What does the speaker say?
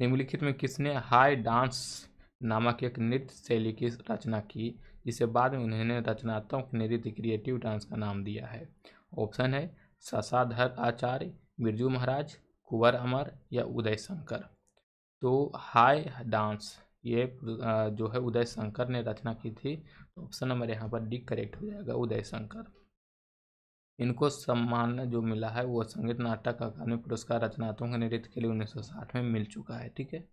निम्नलिखित में किसने हाई डांस नामक एक नृत्य शैली की रचना की जिसे बाद में उन्होंने रचनात्मक नृत्य क्रिएटिव डांस का नाम दिया है ऑप्शन है शशाधर आचार्य बिरजू महाराज कुंवर अमर या उदय शंकर तो हाय डांस ये जो है उदय शंकर ने रचना की थी ऑप्शन नंबर यहाँ पर डी करेक्ट हो जाएगा उदय शंकर इनको सम्मान जो मिला है वो संगीत नाटक अकादमी पुरस्कार रचनात्मक नृत्य के लिए उन्नीस सौ साठ में मिल चुका है ठीक है